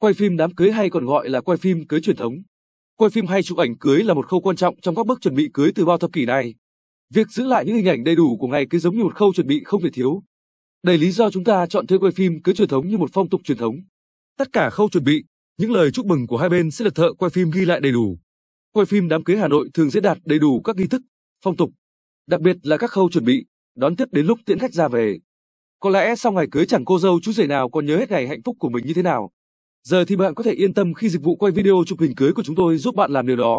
Quay phim đám cưới hay còn gọi là quay phim cưới truyền thống. Quay phim hay chụp ảnh cưới là một khâu quan trọng trong các bước chuẩn bị cưới từ bao thập kỷ này. Việc giữ lại những hình ảnh đầy đủ của ngày cưới giống như một khâu chuẩn bị không thể thiếu. Đây lý do chúng ta chọn thuê quay phim cưới truyền thống như một phong tục truyền thống. Tất cả khâu chuẩn bị, những lời chúc mừng của hai bên sẽ được thợ quay phim ghi lại đầy đủ. Quay phim đám cưới Hà Nội thường diễn đạt đầy đủ các nghi thức, phong tục, đặc biệt là các khâu chuẩn bị, đón tiếp đến lúc tiễn khách ra về. Có lẽ sau ngày cưới chẳng cô dâu chú rể nào còn nhớ hết ngày hạnh phúc của mình như thế nào. Giờ thì bạn có thể yên tâm khi dịch vụ quay video chụp hình cưới của chúng tôi giúp bạn làm điều đó.